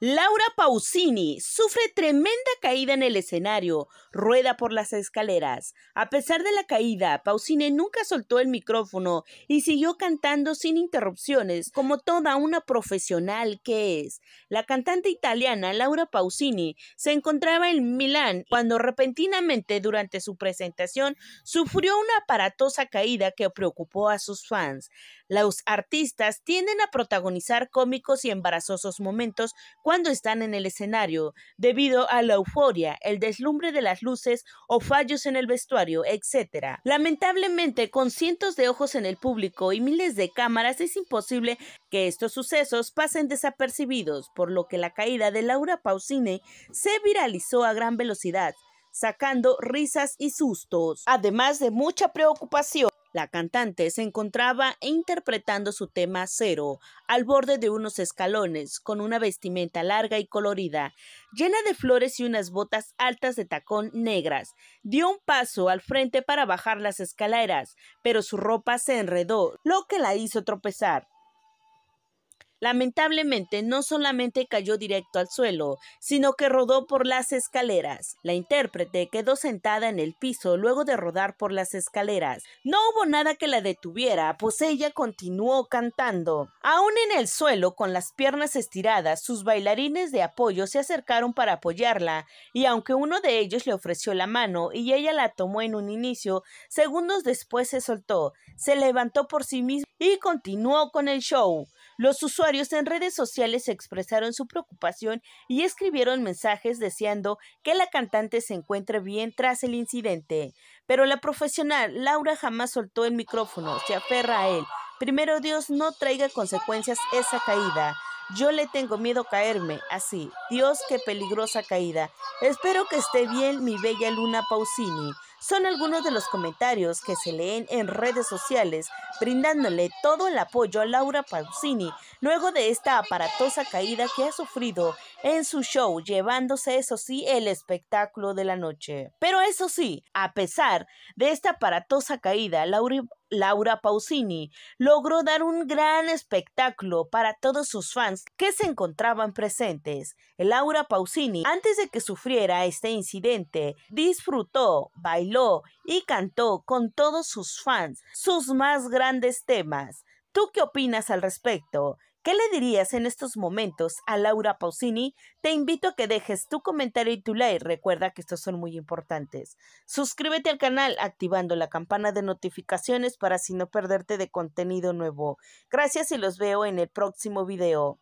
Laura Pausini sufre tremenda caída en el escenario, rueda por las escaleras. A pesar de la caída, Pausini nunca soltó el micrófono y siguió cantando sin interrupciones, como toda una profesional que es. La cantante italiana Laura Pausini se encontraba en Milán cuando repentinamente durante su presentación sufrió una aparatosa caída que preocupó a sus fans. Los artistas tienden a protagonizar cómicos y embarazosos momentos cuando están en el escenario, debido a la euforia, el deslumbre de las luces o fallos en el vestuario, etc. Lamentablemente, con cientos de ojos en el público y miles de cámaras, es imposible que estos sucesos pasen desapercibidos, por lo que la caída de Laura Pausini se viralizó a gran velocidad, sacando risas y sustos, además de mucha preocupación. La cantante se encontraba interpretando su tema Cero al borde de unos escalones con una vestimenta larga y colorida, llena de flores y unas botas altas de tacón negras. Dio un paso al frente para bajar las escaleras, pero su ropa se enredó, lo que la hizo tropezar. Lamentablemente no solamente cayó directo al suelo, sino que rodó por las escaleras. La intérprete quedó sentada en el piso luego de rodar por las escaleras. No hubo nada que la detuviera, pues ella continuó cantando. Aún en el suelo, con las piernas estiradas, sus bailarines de apoyo se acercaron para apoyarla, y aunque uno de ellos le ofreció la mano y ella la tomó en un inicio, segundos después se soltó, se levantó por sí misma y continuó con el show. Los usuarios en redes sociales expresaron su preocupación y escribieron mensajes deseando que la cantante se encuentre bien tras el incidente. Pero la profesional Laura jamás soltó el micrófono, se aferra a él. Primero Dios no traiga consecuencias esa caída. Yo le tengo miedo caerme, así. Dios, qué peligrosa caída. Espero que esté bien mi bella Luna Pausini son algunos de los comentarios que se leen en redes sociales, brindándole todo el apoyo a Laura Pausini luego de esta aparatosa caída que ha sufrido en su show, llevándose eso sí el espectáculo de la noche. Pero eso sí, a pesar de esta aparatosa caída, Laura Pausini, logró dar un gran espectáculo para todos sus fans que se encontraban presentes. Laura Pausini, antes de que sufriera este incidente, disfrutó, y cantó con todos sus fans sus más grandes temas. ¿Tú qué opinas al respecto? ¿Qué le dirías en estos momentos a Laura Pausini? Te invito a que dejes tu comentario y tu like. Recuerda que estos son muy importantes. Suscríbete al canal activando la campana de notificaciones para así no perderte de contenido nuevo. Gracias y los veo en el próximo video.